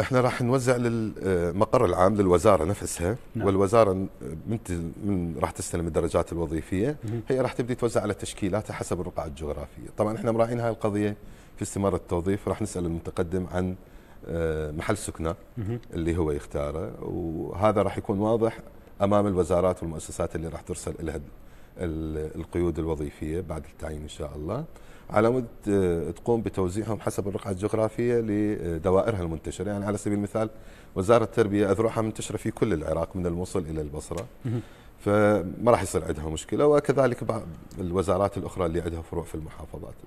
احنا راح نوزع للمقر آه، العام للوزاره نفسها نعم. والوزاره من, من راح تستلم الدرجات الوظيفيه مم. هي راح تبدي توزع على تشكيلاتها حسب الرقعه الجغرافيه طبعا احنا مراعين هاي القضيه في استماره التوظيف راح نسال المتقدم عن آه، محل سكنه اللي هو يختاره وهذا راح يكون واضح امام الوزارات والمؤسسات اللي راح ترسل لها القيود الوظيفيه بعد التعيين ان شاء الله على مود آه، تقوم بتوزيعهم حسب الرقعه الجغرافيه لدوائرها المنتشره يعني على سبيل المثال وزاره التربيه اذرعها منتشره في كل العراق من الموصل الى البصره فما راح يصير عندها مشكله وكذلك بعض الوزارات الاخرى اللي عندها فروع في المحافظات